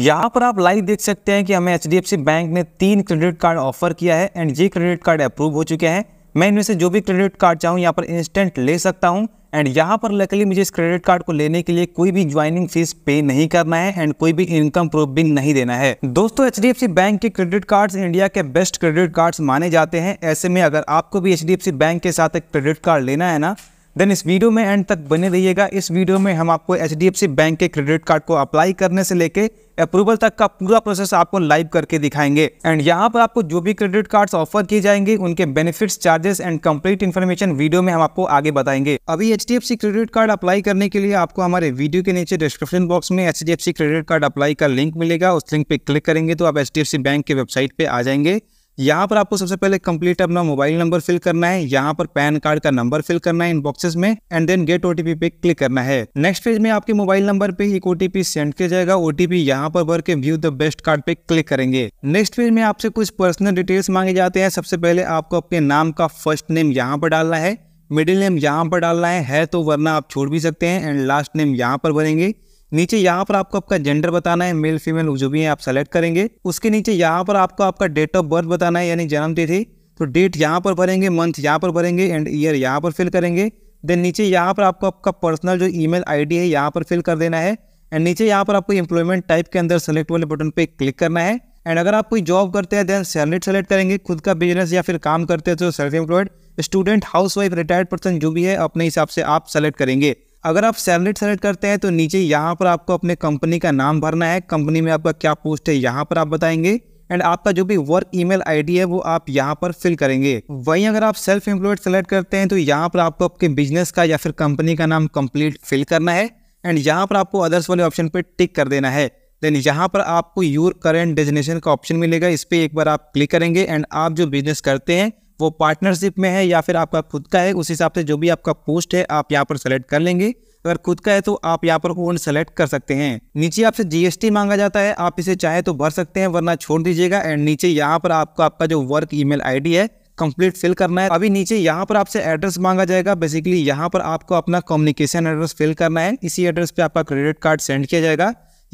यहाँ पर आप लाइव देख सकते हैं कि हमें एच बैंक ने तीन क्रेडिट कार्ड ऑफर किया है एंड ये क्रेडिट कार्ड अप्रूव हो चुके हैं मैं इनमें से जो भी क्रेडिट कार्ड चाहूँ यहाँ पर इंस्टेंट ले सकता हूँ एंड यहाँ पर लकली मुझे इस क्रेडिट कार्ड को लेने के लिए कोई भी ज्वाइनिंग फीस पे नहीं करना है एंड कोई भी इनकम प्रूफ भी नहीं देना है दोस्तों एच बैंक के क्रेडिट कार्ड्स इंडिया के बेस्ट क्रेडिट कार्ड्स माने जाते हैं ऐसे में अगर आपको भी एच बैंक के साथ एक क्रेडिट कार्ड लेना है ना देन इस वीडियो में एंड तक बने रहिएगा इस वीडियो में हम आपको एच बैंक के क्रेडिट कार्ड को अप्लाई करने से लेके अप्रूवल तक का पूरा प्रोसेस आपको लाइव करके दिखाएंगे एंड यहाँ पर आपको जो भी क्रेडिट कार्ड्स ऑफर किए जाएंगे उनके benefits charges and complete information video में हम आपको आगे बताएंगे अभी एच क्रेडिट कार्ड अप्लाई करने के लिए आपको हमारे वीडियो के नीचे डिस्क्रिप्शन बॉक्स में एच क्रेडिट कार्ड अप्लाई का लिंक मिलेगा उस लिंक पे क्लिक करेंगे तो आप एच बैंक के वेबसाइट पे आ जाएंगे यहाँ पर आपको सबसे पहले कंप्लीट अपना मोबाइल नंबर फिल करना है यहाँ पर पैन कार्ड का नंबर फिल करना है इन बॉक्सेस में एंड देन गेट ओटीपी पे क्लिक करना है नेक्स्ट पेज में आपके मोबाइल नंबर पे एक ओटीपी सेंड किया जाएगा ओटीपी यहाँ पर भर के व्यू द बेस्ट कार्ड पे क्लिक करेंगे नेक्स्ट पेज में आपसे कुछ पर्सनल डिटेल्स मांगे जाते हैं सबसे पहले आपको अपने नाम का फर्स्ट नेम यहाँ पर डालना है मिडिल नेम यहाँ पर डालना है, है तो वरना आप छोड़ भी सकते हैं एंड लास्ट नेम यहाँ पर भरेंगे नीचे यहाँ पर आपको आपका जेंडर बताना है मेल फीमेल जो भी है आप सेलेक्ट करेंगे उसके नीचे यहाँ पर आपको आपका डेट ऑफ बर्थ बताना है यानी जन्म तिथि तो डेट यहाँ पर भरेंगे मंथ यहाँ पर भरेंगे एंड ईयर यहाँ पर फिल करेंगे देन नीचे यहाँ पर आपको आपका पर्सनल जो ईमेल आईडी है यहाँ पर फिल कर देना है एंड नीचे यहाँ पर आपको एम्प्लॉयमेंट टाइप के अंदर सेलेक्ट वाले बटन पे क्लिक करना है एंड अगर आप कोई जॉब करते हैं देन सैलरी सेलेक्ट करेंगे खुद का बिजनेस या फिर काम करते हैं तो self employed student housewife retired person जो भी है अपने हिसाब से आप सेलेक्ट करेंगे अगर आप सैलरी सेलेक्ट करते हैं तो नीचे यहाँ पर आपको अपने कंपनी का नाम भरना है कंपनी में आपका क्या पोस्ट है यहाँ पर आप बताएंगे एंड आपका जो भी वर्क ईमेल आईडी है वो आप यहाँ पर फिल करेंगे वहीं अगर आप सेल्फ एम्प्लॉयड सेलेक्ट करते हैं तो यहाँ पर आपको आपके बिजनेस का या फिर कंपनी का नाम कंप्लीट फिल करना है एंड यहाँ पर आपको अदर्स वाले ऑप्शन पर टिक कर देना है देन यहाँ पर आपको योर करेंट डेजिनेशन का ऑप्शन मिलेगा इस पर एक बार आप क्लिक करेंगे एंड आप जो बिजनेस करते हैं वो पार्टनरशिप में है या फिर आपका खुद का है उस हिसाब से जो भी आपका पोस्ट है आप यहाँ पर सेलेक्ट कर लेंगे अगर खुद का है तो आप यहाँ पर ओन सेलेक्ट कर सकते हैं नीचे आपसे जीएसटी मांगा जाता है आप इसे चाहे तो भर सकते हैं वरना छोड़ दीजिएगा एंड नीचे यहाँ पर आपको आपका जो वर्क ईमेल आईडी है कंप्लीट फिल करना है अभी नीचे यहाँ पर आपसे एड्रेस मांगा जाएगा बेसिकली यहाँ पर आपको अपना कम्युनिकेशन एड्रेस फिल करना है इसी एड्रेस पे आपका क्रेडिट कार्ड सेंड किया जाएगा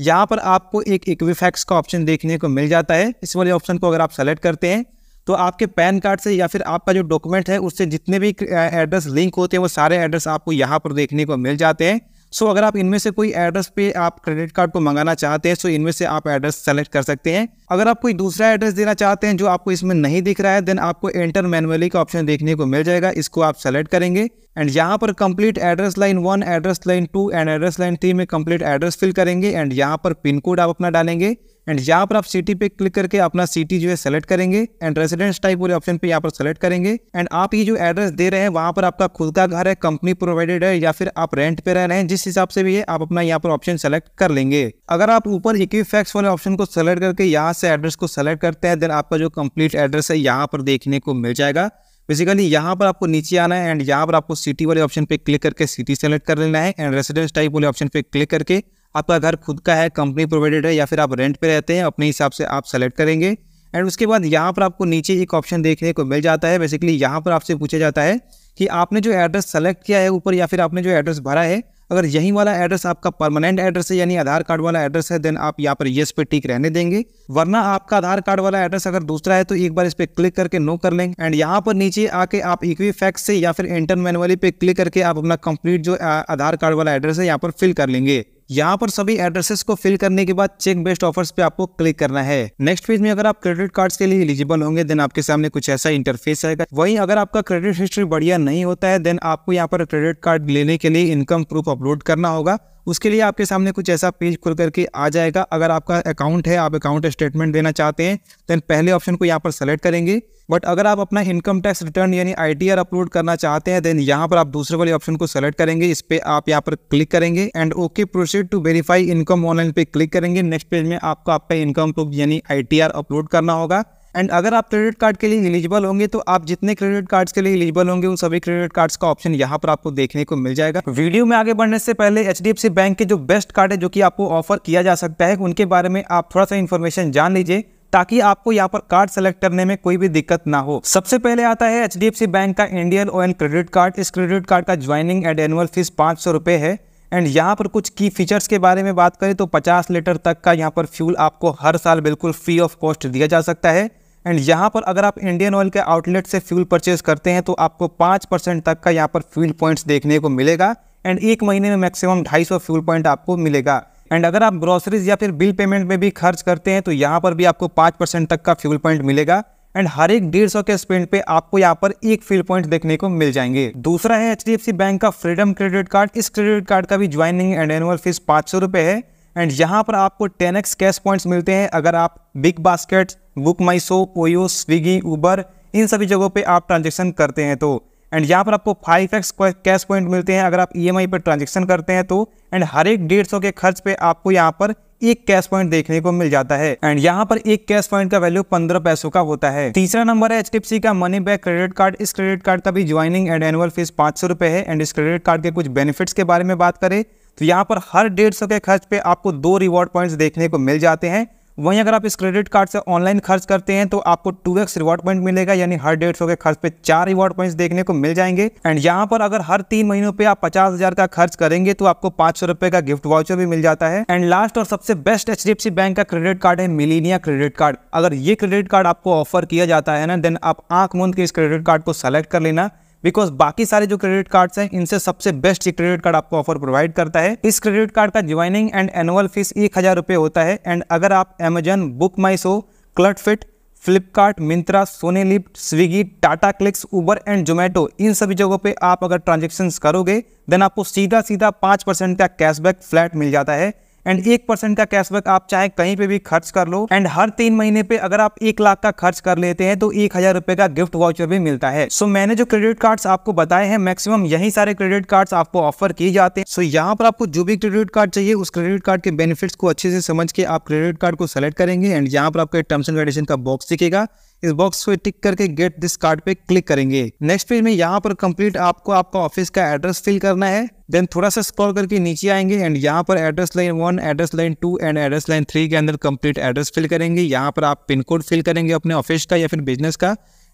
यहाँ पर आपको एक इक्विफैक्स का ऑप्शन देखने को मिल जाता है इस वाले ऑप्शन को अगर आप सेलेक्ट करते हैं तो आपके पैन कार्ड से या फिर आपका जो डॉक्यूमेंट है उससे जितने भी एड्रेस लिंक होते हैं वो सारे एड्रेस आपको यहाँ पर देखने को मिल जाते हैं सो अगर आप इनमें से कोई एड्रेस पे आप क्रेडिट कार्ड को मंगाना चाहते हैं सो इनमें से आप एड्रेस सेलेक्ट कर सकते हैं अगर आप कोई दूसरा एड्रेस देना चाहते हैं जो आपको इसमें नहीं दिख रहा है देन आपको एंटर मैनुअली का ऑप्शन देखने को मिल जाएगा इसको आप सेलेक्ट करेंगे एंड यहाँ पर complete address line one address line two and address line three में कंप्लीट एड्रेस फिल करेंगे एंड यहाँ पर पिन कोड आप अपना डालेंगे एंड यहाँ पर आप सिटी पे क्लिक करके अपना सिटी जो है सेलेक्ट करेंगे एंड रेसिडेंस टाइप वाले ऑप्शन पे यहाँ पर सेलेक्ट करेंगे एंड आप ये जो एड्रेस दे रहे हैं वहाँ पर आपका खुद का घर है कंपनी प्रोवाइडेड है या फिर आप रेंट पे रह रहे हैं जिस हिसाब से भी है आप अपना यहाँ पर ऑप्शन सेलेक्ट कर लेंगे अगर आप ऊपर इक्विफैक्स वाले ऑप्शन को सेलेक्ट करके यहाँ से एड्रेस को सेलेक्ट करते हैं देन आपका जो कम्प्लीट एड्रेस है यहाँ पर देखने को मिल जाएगा बेसिकली यहाँ पर आपको नीचे आना है एंड यहाँ पर आपको सिटी वाले ऑप्शन पे क्लिक करके सिटी सेलेक्ट कर लेना है एंड रेसिडेंस टाइप वाले ऑप्शन पे क्लिक करके आपका घर खुद का है कंपनी प्रोवाइडेड है या फिर आप रेंट पे रहते हैं अपने हिसाब से आप सेलेक्ट करेंगे एंड उसके बाद यहाँ पर आपको नीचे एक ऑप्शन देखने को मिल जाता है बेसिकली यहाँ पर आपसे पूछा जाता है कि आपने जो एड्रेस सेलेक्ट किया है ऊपर या फिर आपने जो एड्रेस भरा है अगर यही वाला एड्रेस आपका परमानेंट एड्रेस है यानी आधार कार्ड वाला एड्रेस है देन आप यहाँ पर येस पे टिक रहने देंगे वरना आपका आधार कार्ड वाला एड्रेस अगर दूसरा है तो एक बार इस पर क्लिक करके नो कर लेंगे एंड यहाँ पर नीचे आके आप इक्वी फैक्स से या फिर इंटर मैनुअली पे क्लिक करके आप अपना कंप्लीट जो आधार कार्ड वाला एड्रेस है यहाँ पर फिल कर लेंगे यहाँ पर सभी एड्रेसेस को फिल करने के बाद चेक बेस्ट ऑफर्स पे आपको क्लिक करना है नेक्स्ट पेज में अगर आप क्रेडिट कार्ड्स के लिए एलिजिबल होंगे देन आपके सामने कुछ ऐसा इंटरफेस आएगा वहीं अगर आपका क्रेडिट हिस्ट्री बढ़िया नहीं होता है देन आपको यहाँ पर क्रेडिट कार्ड लेने के लिए इनकम प्रूफ अपलोड करना होगा उसके लिए आपके सामने कुछ ऐसा पेज खुल करके आ जाएगा अगर आपका अकाउंट है आप अकाउंट स्टेटमेंट देना चाहते हैं देन पहले ऑप्शन को यहाँ पर सेलेक्ट करेंगे बट अगर आप अपना इनकम टैक्स रिटर्न यानी आई अपलोड करना चाहते हैं देन यहाँ पर आप दूसरे वाले ऑप्शन को सेलेक्ट करेंगे इस पर आप यहाँ पर क्लिक करेंगे and okay proceed to verify income online पे क्लिक करेंगे नेक्स्ट पेज में आपको आपका इनकम प्रूफ यानी आई अपलोड करना होगा एंड अगर आप क्रेडिट कार्ड के लिए एलिजिबल होंगे तो आप जितने क्रेडिट कार्ड्स के लिए एलिजिबल होंगे उन सभी क्रेडिट कार्ड्स का ऑप्शन यहाँ पर आपको देखने को मिल जाएगा वीडियो में आगे बढ़ने से पहले एच बैंक के जो बेस्ट कार्ड है जो कि आपको ऑफर किया जा सकता है उनके बारे में आप थोड़ा सा इन्फॉर्मेशन जान लीजिए ताकि आपको यहाँ पर कार्ड सेलेक्ट करने में कोई भी दिक्कत ना हो सबसे पहले आता है एच बैंक का इंडियन ऑयल क्रेडिट कार्ड इस क्रेडिट कार्ड का ज्वाइनिंग एंड एनुअल फीस पाँच सौ है एंड यहाँ पर कुछ की फीचर्स के बारे में बात करें तो 50 लीटर तक का यहाँ पर फ्यूल आपको हर साल बिल्कुल फ्री ऑफ कॉस्ट दिया जा सकता है एंड यहाँ पर अगर आप इंडियन ऑयल के आउटलेट से फ्यूल परचेज करते हैं तो आपको पाँच परसेंट तक का यहाँ पर फ्यूल पॉइंट्स देखने को मिलेगा एंड एक महीने में मैक्सिमम ढाई सौ फ्यूल पॉइंट आपको मिलेगा एंड अगर आप ग्रॉसरीज या फिर बिल पेमेंट में भी खर्च करते हैं तो यहाँ पर भी आपको पाँच परसेंट तक का फ्यूल पॉइंट मिलेगा एंड हर एक डेढ़ सौ के स्पेंड पे आपको यहाँ पर एक फ्यूल पॉइंट देखने को मिल जाएंगे दूसरा है एच बैंक का फ्रीडम क्रेडिट कार्ड इस क्रेडिट कार्ड का भी ज्वाइनिंग एंड एनुअल फीस पाँच सौ है एंड यहाँ पर आपको टेन एक्स कैश पॉइंट्स मिलते हैं अगर आप BigBasket BookMyShow OYO Swiggy Uber इन सभी जगहों पे आप ट्रांजेक्शन करते हैं तो एंड यहाँ पर आपको फाइव एक्स कैश पॉइंट मिलते हैं अगर आप ई e पर ट्रांजेक्शन करते हैं तो एंड हर एक डेढ़ सौ के खर्च पे आपको यहाँ पर एक कैश पॉइंट देखने को मिल जाता है एंड यहाँ पर एक कैश पॉइंट का वैल्यू पंद्रह पैसों का होता है तीसरा नंबर है एच का मनी बैक क्रेडिट कार्ड इस क्रेडिट कार्ड का भी ज्वाइनिंग एंड एनुअल फीस पाँच सौ है एंड इस क्रेडिट कार्ड के कुछ बेनिफिट्स के बारे में बात करें तो यहाँ पर हर डेढ़ सौ के खर्च पे आपको दो रिवॉर्ड पॉइंट्स देखने को मिल जाते हैं वहीं अगर आप इस क्रेडिट कार्ड से ऑनलाइन खर्च करते हैं तो आपको टू एक्स रिवॉर्ड पॉइंट मिलेगा यानी हर डेढ़ सौ के खर्च पे चार रिवॉर्ड पॉइंट्स देखने को मिल जाएंगे एंड यहाँ पर अगर हर तीन महीनों पे आप पचास हजार का खर्च करेंगे तो आपको पांच सौ रुपए का गिफ्ट वाउचर भी मिल जाता है एंड लास्ट और सबसे बेस्ट एच बैंक का क्रेडिट कार्ड है मिलीनिया क्रेडिट कार्ड अगर ये क्रेडिट कार्ड आपको ऑफर किया जाता है ना देन आप आंख मुंद के इस क्रेडिट कार्ड को सेलेक्ट कर लेना बिकॉज बाकी सारे जो क्रेडिट कार्ड हैं इनसे सबसे बेस्ट ये क्रेडिट कार्ड आपको ऑफर प्रोवाइड करता है इस क्रेडिट कार्ड का ज्वाइनिंग एंड एनुअल फीस एक हजार रुपए होता है एंड अगर आप Amazon BookMyShow Cultfit Flipkart Myntra SonyLIV Swiggy Tata Cliq Uber and Zomato इन सभी जगहों पे आप अगर ट्रांजेक्शन करोगे देन आपको सीधा सीधा पाँच परसेंट का कैशबैक फ्लैट मिल जाता है एंड एक परसेंट का कैशबैक आप चाहे कहीं पे भी खर्च कर लो एंड हर तीन महीने पे अगर आप एक लाख का खर्च कर लेते हैं तो एक हजार रुपए का गिफ्ट वाउचर भी मिलता है सो so, मैंने जो क्रेडिट कार्ड्स आपको बताए हैं मैक्सिमम यही सारे क्रेडिट कार्ड्स आपको ऑफर किए जाते हैं सो so, यहाँ पर आपको जो भी क्रेडिट कार्ड चाहिए उस क्रेडिट कार्ड के बेनिफिट्स को अच्छे से समझ के आप क्रेडिट कार्ड को सेलेक्ट करेंगे एंड यहाँ पर आपको टर्म्स एंड कंडीशन का बॉक्स दिखेगा इस बॉक्स को टिक करके गेट दिस कार्ड पे क्लिक करेंगे नेक्स्ट पेज में यहाँ पर कंप्लीट आपको आपका ऑफिस का एड्रेस फिल करना है देन थोड़ा सा स्क्रॉल करके नीचे आएंगे एंड यहाँ पर address line one address line two and address line three के अंदर कंप्लीट एड्रेस फिल करेंगे यहाँ पर आप पिन कोड फिल करेंगे अपने ऑफिस का या फिर बिजनेस का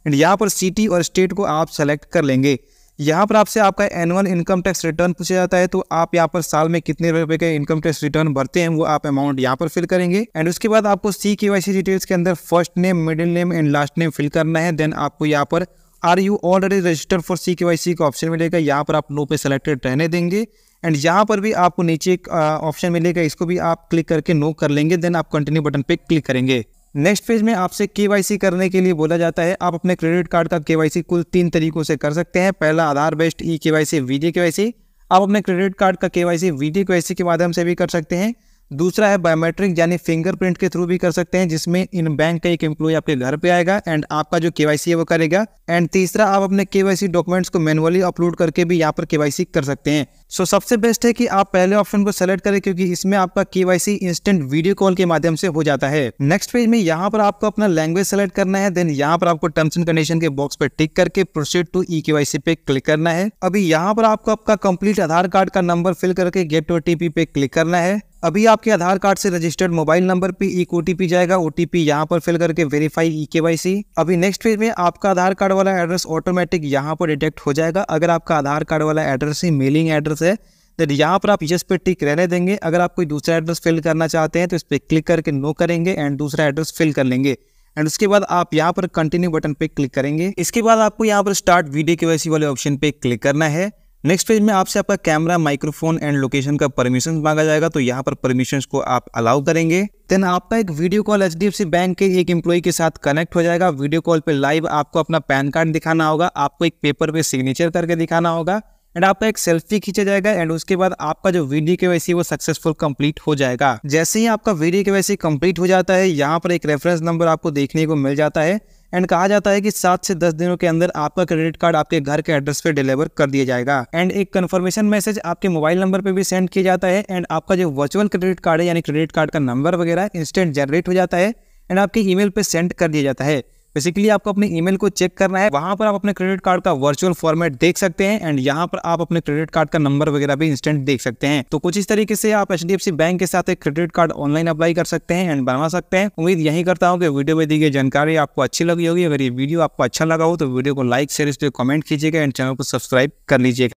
एंड यहाँ पर सिटी और स्टेट को आप सेलेक्ट कर लेंगे यहाँ पर आपसे आपका एनुअल इनकम टैक्स रिटर्न पूछा जाता है तो आप यहाँ पर साल में कितने रुपए का इनकम टैक्स रिटर्न भरते हैं वो आप अमाउंट यहाँ पर फिल करेंगे एंड उसके बाद आपको सी के डिटेल्स के अंदर first name middle name and last name fill करना है देन आपको यहाँ पर are you already registered for C K Y सी का ऑप्शन मिलेगा यहाँ पर आप नो पे सेलेक्टेड रहने देंगे एंड यहाँ पर भी आपको नीचे एक ऑप्शन मिलेगा इसको भी आप क्लिक करके नो कर लेंगे देन आप कंटिन्यू बटन पे क्लिक करेंगे नेक्स्ट फेज में आपसे के करने के लिए बोला जाता है आप अपने क्रेडिट कार्ड का के कुल तीन तरीकों से कर सकते हैं पहला आधार बेस्ड ई के वाई आप अपने क्रेडिट कार्ड का केवाईसी वीडियो केवाईसी के माध्यम से भी कर सकते हैं दूसरा है बायोमेट्रिक यानी फिंगरप्रिंट के थ्रू भी कर सकते हैं जिसमें इन बैंक का एक एम्प्लॉय आपके घर पे आएगा एंड आपका जो केवाईसी है वो करेगा एंड तीसरा आप अपने केवाईसी डॉक्यूमेंट्स को मैनुअली अपलोड करके भी यहाँ पर केवाईसी कर सकते हैं सो so, सबसे बेस्ट है कि आप पहले ऑप्शन को सेलेक्ट करें क्योंकि इसमें आपका केवाईसी इंस्टेंट वीडियो कॉल के माध्यम से हो जाता है नेक्स्ट पेज में यहाँ पर आपको अपना लैंग्वेज सेलेक्ट करना है देन यहाँ पर आपको टर्म्स एंड कंडीशन के बॉक्स पर टिक करके प्रोसीड टू ई केवाईसी पे क्लिक करना है अभी यहाँ पर आपको आपका कंप्लीट आधार कार्ड का नंबर फिल करके गेट ओ पे क्लिक करना है अभी आपके आधार कार्ड से रजिस्टर्ड मोबाइल नंबर पे एक ओ जाएगा ओ टी पी यहाँ पर फिल करके वेरीफाई ई के वाई सी अभी नेक्स्ट पेज में आपका आधार कार्ड वाला एड्रेस ऑटोमेटिक यहाँ पर डिटेक्ट हो जाएगा अगर आपका आधार कार्ड वाला एड्रेस ही मेलिंग एड्रेस है देन यहाँ पर आप यस पे टिक रहने देंगे अगर आप कोई दूसरा एड्रेस फिल करना चाहते हैं तो इस पर क्लिक करके नो करेंगे एंड दूसरा एड्रेस फिल कर लेंगे एंड उसके बाद आप यहाँ पर कंटिन्यू बटन पे क्लिक करेंगे इसके बाद आपको यहाँ पर स्टार्ट वीडियो के वाले ऑप्शन पे क्लिक करना है नेक्स्ट पेज में आपसे आपका कैमरा माइक्रोफोन एंड लोकेशन का परमिशन मांगा जाएगा तो यहाँ पर परमिशन को आप अलाउ करेंगे देन आपका एक वीडियो कॉल एच बैंक के एक एम्प्लॉय के साथ कनेक्ट हो जाएगा वीडियो कॉल पे लाइव आपको अपना पैन कार्ड दिखाना होगा आपको एक पेपर पे सिग्नेचर करके दिखाना होगा एंड आपका एक सेल्फी खींचा जाएगा एंड उसके बाद आपका जो वीडियो के वैसी वो सक्सेसफुल कंप्लीट हो जाएगा जैसे ही आपका वीडियो के वैसी कंप्लीट हो जाता है यहाँ पर एक रेफरेंस नंबर आपको देखने को मिल जाता है एंड कहा जाता है कि सात से दस दिनों के अंदर आपका क्रेडिट कार्ड आपके घर के एड्रेस पे डिलीवर कर दिया जाएगा एंड एक कंफर्मेशन मैसेज आपके मोबाइल नंबर पे भी सेंड किया जाता है एंड आपका जो वर्चुअल क्रेडिट कार्ड है यानी क्रेडिट कार्ड का नंबर वगैरह इंस्टेंट जनरेट हो जाता है एंड आपके ईमेल पे सेंड कर दिया जाता है बेसिकली आपको अपने ईमेल को चेक करना है वहां पर आप अपने क्रेडिट कार्ड का वर्चुअल फॉर्मेट देख सकते हैं एंड यहाँ पर आप अपने क्रेडिट कार्ड का नंबर वगैरह भी इंस्टेंट देख सकते हैं तो कुछ इस तरीके से आप एच बैंक के साथ एक क्रेडिट कार्ड ऑनलाइन अप्लाई कर सकते हैं एंड बनवा सकते हैं उम्मीद यही करता हूँ कि वीडियो में दी गई जानकारी आपको अच्छी लगी होगी अगर ये वीडियो आपको अच्छा लगा हो तो वीडियो को लाइक शेयर इस पर कॉमेंट कीजिएगा एंड चैनल को सब्सक्राइब कर लीजिएगा